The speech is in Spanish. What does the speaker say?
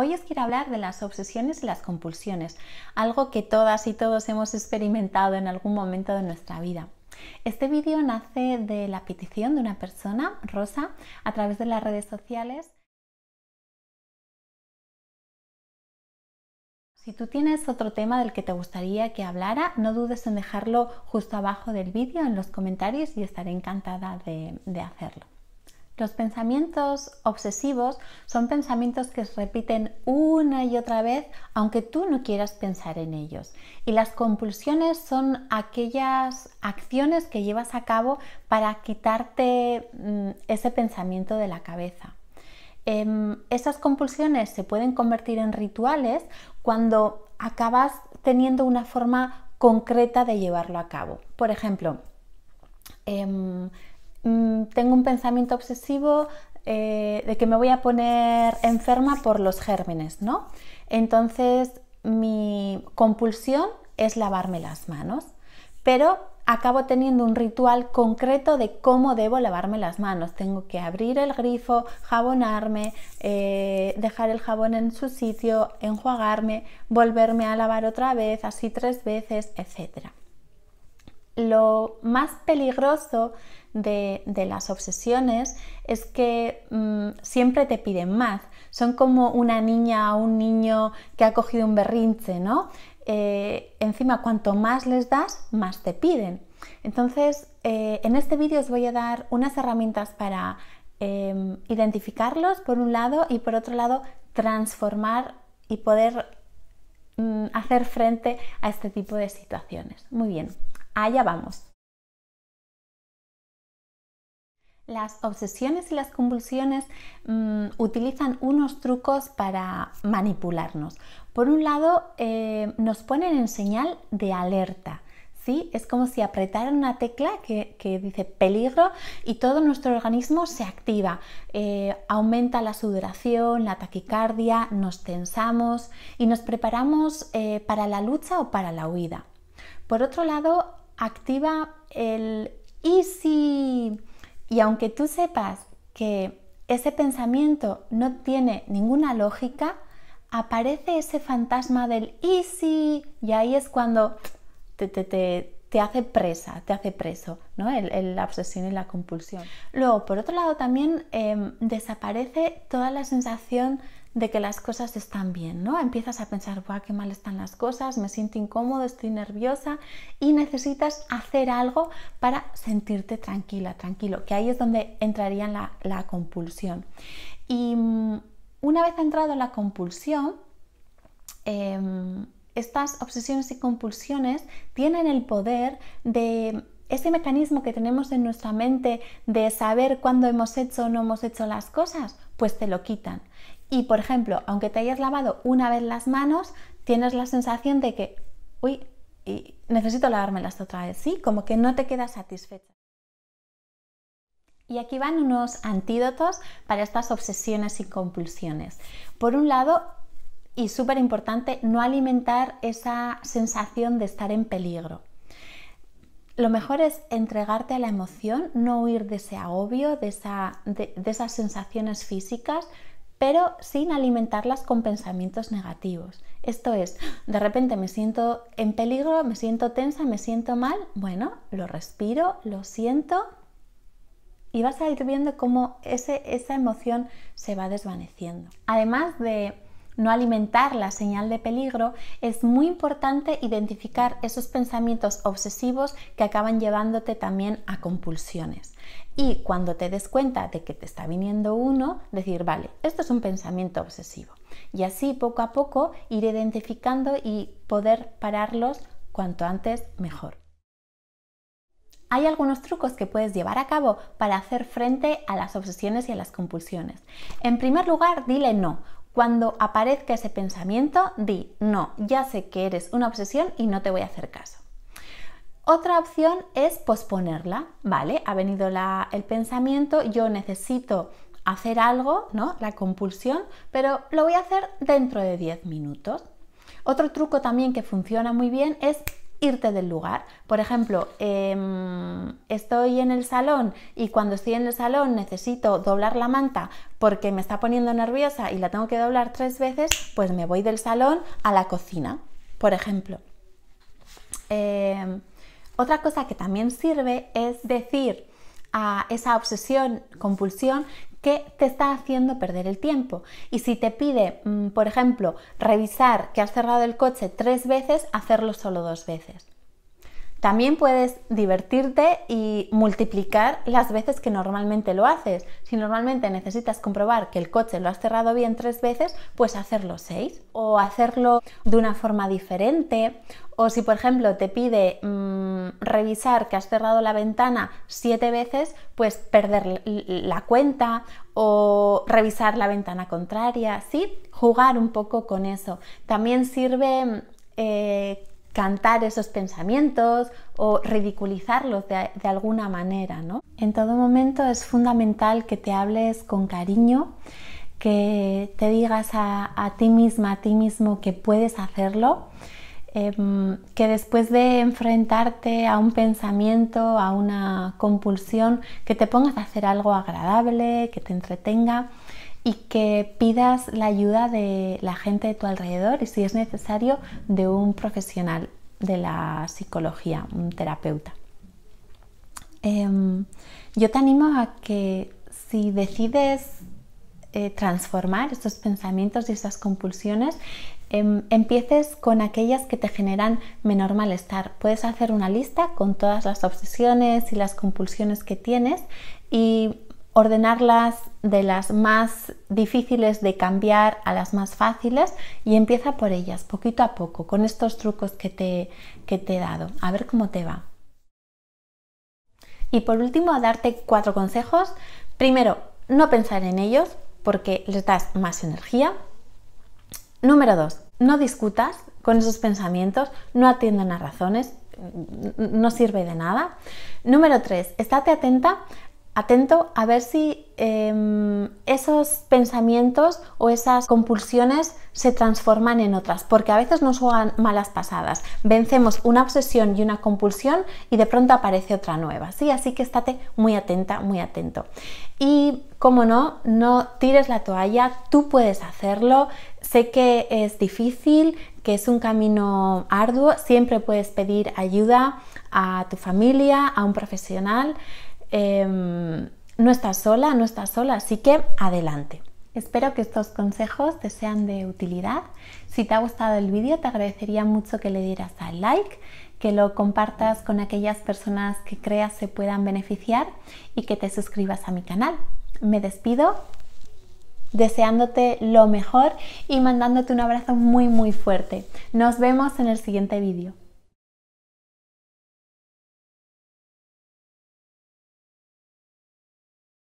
Hoy os quiero hablar de las obsesiones y las compulsiones, algo que todas y todos hemos experimentado en algún momento de nuestra vida. Este vídeo nace de la petición de una persona, Rosa, a través de las redes sociales. Si tú tienes otro tema del que te gustaría que hablara, no dudes en dejarlo justo abajo del vídeo en los comentarios y estaré encantada de, de hacerlo. Los pensamientos obsesivos son pensamientos que se repiten una y otra vez aunque tú no quieras pensar en ellos. Y las compulsiones son aquellas acciones que llevas a cabo para quitarte mm, ese pensamiento de la cabeza. Em, esas compulsiones se pueden convertir en rituales cuando acabas teniendo una forma concreta de llevarlo a cabo. Por ejemplo, em, Mm, tengo un pensamiento obsesivo eh, de que me voy a poner enferma por los gérmenes, ¿no? Entonces mi compulsión es lavarme las manos, pero acabo teniendo un ritual concreto de cómo debo lavarme las manos. Tengo que abrir el grifo, jabonarme, eh, dejar el jabón en su sitio, enjuagarme, volverme a lavar otra vez, así tres veces, etcétera lo más peligroso de, las obsesiones es que mm, siempre te piden más. Son como una niña o un niño que ha cogido un berrinche, ¿no? Eh, encima, cuanto más les das, más te piden. Entonces, eh, en este vídeo os voy a dar unas herramientas para em, identificarlos por un lado y por otro lado transformar y poder mm, hacer frente a este tipo de situaciones. Muy bien, Allá vamos. Las obsesiones y las convulsiones mm, utilizan unos trucos para manipularnos. Por un lado, eh, nos ponen en señal de alerta. ¿sí? Es como si apretaran una tecla que, dice peligro y todo nuestro organismo se activa. Eh, aumenta la sudoración, la taquicardia, nos tensamos y nos preparamos eh, para la lucha o para la huida. Por otro lado, activa el easy Y aunque tú sepas que ese pensamiento no tiene ninguna lógica, aparece ese fantasma del easy Y ahí es cuando te, te, te, te hace presa, te hace preso, ¿no? la obsesión y la compulsión. Luego, por otro lado, también em, desaparece toda la sensación de que las cosas están bien, ¿no? Empiezas a pensar, guau, qué mal están las cosas! Me siento incómodo, estoy nerviosa y necesitas hacer algo para sentirte tranquila, tranquilo, que ahí es donde entraría la, la compulsión. Y mm, una vez entrado la compulsión, em, estas obsesiones y compulsiones tienen el poder de ese mecanismo que tenemos en nuestra mente de saber cuándo hemos hecho o no hemos hecho las cosas, pues te lo quitan. Y por ejemplo, aunque te hayas lavado una vez las manos, tienes la sensación de que, uy, y necesito lavármelas otra vez, ¿sí? Como que no te quedas satisfecha. Y aquí van unos antídotos para estas obsesiones y compulsiones. Por un lado, y súper importante, no alimentar esa sensación de estar en peligro. Lo mejor es entregarte a la emoción, no huir de ese agobio, de esas sensaciones físicas, pero sin alimentarlas con pensamientos negativos. Esto es, de repente me siento en peligro, me siento tensa, me siento mal, bueno, lo respiro, lo siento y vas a ir viendo cómo ese, esa emoción se va desvaneciendo. Además de no alimentar la señal de peligro, es muy importante identificar esos pensamientos obsesivos que acaban llevándote también a compulsiones. Y cuando te des cuenta de que te está viniendo uno, decir, vale, esto es un pensamiento obsesivo. Y así poco a poco ir identificando y poder pararlos cuanto antes mejor. Hay algunos trucos que puedes llevar a cabo para hacer frente a las obsesiones y a las compulsiones. En primer lugar, dile no. Cuando aparezca ese pensamiento, di, no, ya sé que eres una obsesión y no te voy a hacer caso. Otra opción es posponerla, ¿vale? Ha venido el pensamiento, yo necesito hacer algo, ¿no? La compulsión, pero lo voy a hacer dentro de 10 minutos. Otro truco también que funciona muy bien es irte del lugar. Por ejemplo, em, estoy en el salón y cuando estoy en el salón necesito doblar la manta porque me está poniendo nerviosa y la tengo que doblar tres veces, pues me voy del salón a la cocina, por ejemplo. Em, otra cosa que también sirve es decir a esa obsesión, compulsión, que te está haciendo perder el tiempo. Y si te pide, mm, por ejemplo, revisar que has cerrado el coche tres veces, hacerlo solo dos veces. También puedes divertirte y multiplicar las veces que normalmente lo haces. Si normalmente necesitas comprobar que el coche lo has cerrado bien tres veces, pues hacerlo seis o hacerlo de una forma diferente. O si por ejemplo te pide mm, revisar que has cerrado la ventana siete veces, pues perder la cuenta o revisar la ventana contraria, ¿sí? Jugar un poco con eso. También sirve eh, cantar esos pensamientos o ridiculizarlos de, alguna manera. ¿no? En todo momento es fundamental que te hables con cariño, que te digas a, ti misma, a ti mismo que puedes hacerlo, em, que después de enfrentarte a un pensamiento, a una compulsión, que te pongas a hacer algo agradable, que te entretenga y que pidas la ayuda de la gente de tu alrededor y si es necesario de un profesional de la psicología, un terapeuta. Em, yo te animo a que si decides eh, transformar estos pensamientos y estas compulsiones, em, empieces con aquellas que te generan menor malestar. Puedes hacer una lista con todas las obsesiones y las compulsiones que tienes y ordenarlas de las más difíciles de cambiar a las más fáciles y empieza por ellas, poquito a poco, con estos trucos que te, que te he dado. A ver cómo te va. Y por último, a darte cuatro consejos. Primero, no pensar en ellos porque les das más energía. Número dos, no discutas con esos pensamientos, no atiendan a razones, no sirve de nada. Número tres estate atenta atento a ver si em, esos pensamientos o esas compulsiones se transforman en otras, porque a veces nos juegan malas pasadas. Vencemos una obsesión y una compulsión y de pronto aparece otra nueva, ¿sí? Así que estate muy atenta, muy atento. Y como no, no tires la toalla, tú puedes hacerlo. Sé que es difícil, que es un camino arduo, siempre puedes pedir ayuda a tu familia, a un profesional, Em, no estás sola, no estás sola, así que adelante. Espero que estos consejos te sean de utilidad. Si te ha gustado el vídeo, te agradecería mucho que le dieras al like, que lo compartas con aquellas personas que creas se puedan beneficiar y que te suscribas a mi canal. Me despido deseándote lo mejor y mandándote un abrazo muy muy fuerte. Nos vemos en el siguiente vídeo.